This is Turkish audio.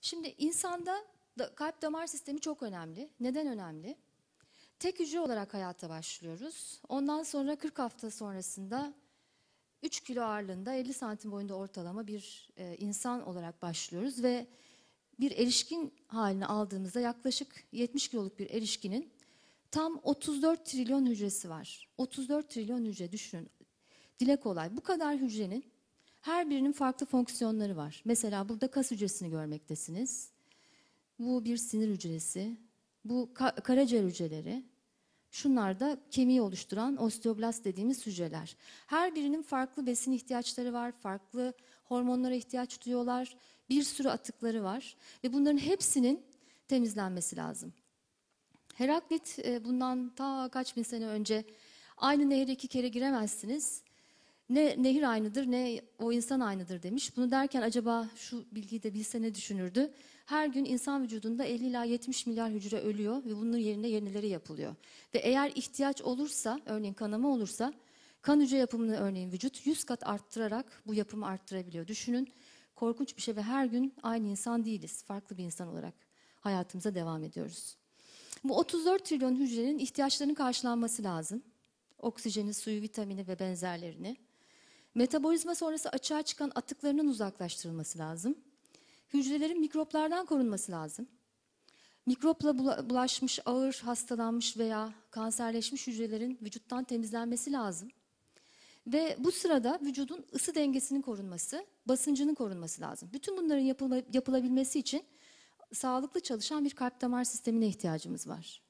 Şimdi insanda da kalp damar sistemi çok önemli. Neden önemli? Tek hücre olarak hayata başlıyoruz. Ondan sonra 40 hafta sonrasında 3 kilo ağırlığında 50 santim boyunda ortalama bir e, insan olarak başlıyoruz ve bir erişkin haline aldığımızda yaklaşık 70 kiloluk bir erişkinin tam 34 trilyon hücresi var. 34 trilyon hücre düşünün. Dile kolay. Bu kadar hücrenin her birinin farklı fonksiyonları var. Mesela burada kas hücresini görmektesiniz. Bu bir sinir hücresi. Bu karaciğer hücreleri. Şunlar da kemiği oluşturan osteoblast dediğimiz hücreler. Her birinin farklı besin ihtiyaçları var, farklı hormonlara ihtiyaç duyuyorlar. Bir sürü atıkları var ve bunların hepsinin temizlenmesi lazım. Heraklit e, bundan ta kaç bin sene önce aynı nehre iki kere giremezsiniz. Ne nehir aynıdır ne o insan aynıdır demiş. Bunu derken acaba şu bilgiyi de bilse ne düşünürdü? Her gün insan vücudunda 50 ila 70 milyar hücre ölüyor ve bunun yerine yenileri yapılıyor. Ve eğer ihtiyaç olursa, örneğin kanama olursa, kan hücre yapımını örneğin vücut 100 kat arttırarak bu yapımı arttırabiliyor. Düşünün korkunç bir şey ve her gün aynı insan değiliz. Farklı bir insan olarak hayatımıza devam ediyoruz. Bu 34 trilyon hücrenin ihtiyaçlarının karşılanması lazım. Oksijeni, suyu, vitamini ve benzerlerini. Metabolizma sonrası açığa çıkan atıklarının uzaklaştırılması lazım. Hücrelerin mikroplardan korunması lazım. Mikropla bulaşmış, ağır hastalanmış veya kanserleşmiş hücrelerin vücuttan temizlenmesi lazım. Ve bu sırada vücudun ısı dengesinin korunması, basıncının korunması lazım. Bütün bunların yapılabilmesi için sağlıklı çalışan bir kalp damar sistemine ihtiyacımız var.